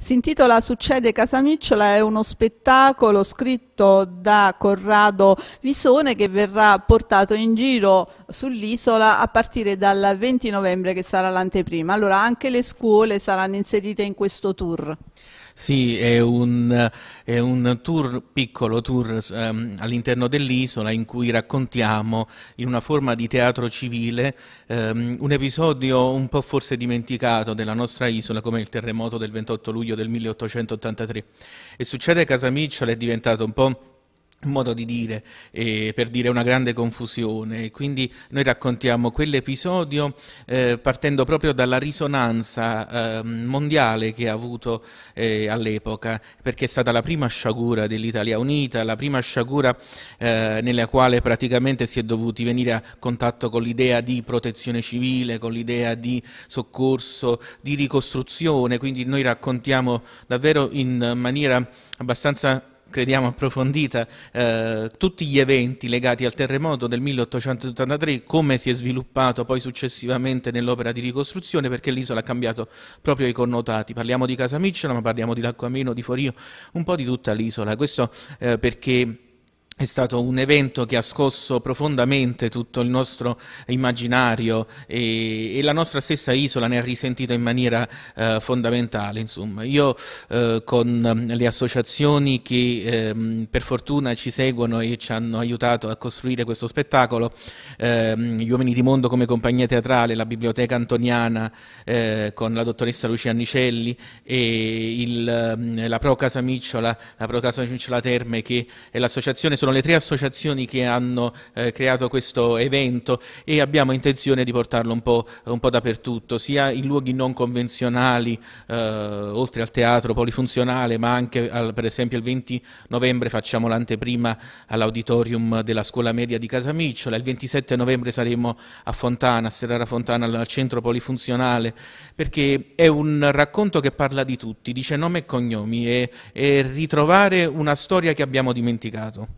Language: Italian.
Si intitola Succede Casamicciola, è uno spettacolo scritto da Corrado Visone che verrà portato in giro sull'isola a partire dal 20 novembre che sarà l'anteprima. Allora anche le scuole saranno inserite in questo tour. Sì, è un, è un tour, piccolo tour ehm, all'interno dell'isola in cui raccontiamo in una forma di teatro civile ehm, un episodio un po' forse dimenticato della nostra isola come il terremoto del 28 luglio del 1883. E succede che Casamicciala è diventato un po' modo di dire, eh, per dire una grande confusione. Quindi noi raccontiamo quell'episodio eh, partendo proprio dalla risonanza eh, mondiale che ha avuto eh, all'epoca, perché è stata la prima sciagura dell'Italia Unita, la prima sciagura eh, nella quale praticamente si è dovuti venire a contatto con l'idea di protezione civile, con l'idea di soccorso, di ricostruzione. Quindi noi raccontiamo davvero in maniera abbastanza crediamo approfondita, eh, tutti gli eventi legati al terremoto del 1883, come si è sviluppato poi successivamente nell'opera di ricostruzione, perché l'isola ha cambiato proprio i connotati. Parliamo di Casamicciola, ma parliamo di Lacquamino, di Forio, un po' di tutta l'isola. Questo eh, perché è stato un evento che ha scosso profondamente tutto il nostro immaginario e, e la nostra stessa isola ne ha risentito in maniera eh, fondamentale. Insomma. Io eh, con mm, le associazioni che eh, per fortuna ci seguono e ci hanno aiutato a costruire questo spettacolo, ehm, Gli Uomini di Mondo come compagnia teatrale, la Biblioteca Antoniana eh, con la dottoressa Lucia Annicelli e il, mm, la Pro Casa Micciola, la Pro Casa Micciola Terme che è l'associazione sono le tre associazioni che hanno eh, creato questo evento e abbiamo intenzione di portarlo un po', un po dappertutto, sia in luoghi non convenzionali, eh, oltre al teatro polifunzionale, ma anche al, per esempio il 20 novembre facciamo l'anteprima all'auditorium della scuola media di Casamicciola, il 27 novembre saremo a Fontana, a Serrara Fontana, al centro polifunzionale, perché è un racconto che parla di tutti, dice nome e cognomi e, e ritrovare una storia che abbiamo dimenticato.